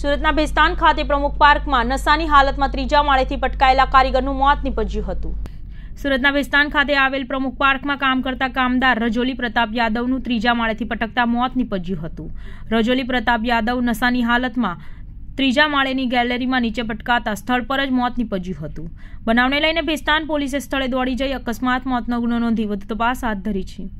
સુરતના ભેસ્તાન ખાતે પ્રમુખ પાર્કમાં નશાની હાલતમાં ત્રીજા માળેથી પટકાયેલા કારીગરનું મોત નીપજ્યું હતું સુરતના ભેસ્તાન ખાતે આવેલ પ્રમુખ પાર્કમાં કામ કરતા કામદાર રજોલી પ્રતાપ યાદવનું ત્રીજા માળેથી પટકતા મોત નીપજ્યું હતું રજોલી પ્રતાપ યાદવ નશાની હાલતમાં ત્રીજા માળેની ગેલેરીમાં નીચે પટકાતા સ્થળ પર જ મોત નીપજ્યું હતું બનાવને લઈને ભેસ્તાન પોલીસે સ્થળે દોડી જઈ અકસ્માત મોતનો ગુનો નોંધી વધુ તપાસ હાથ ધરી છે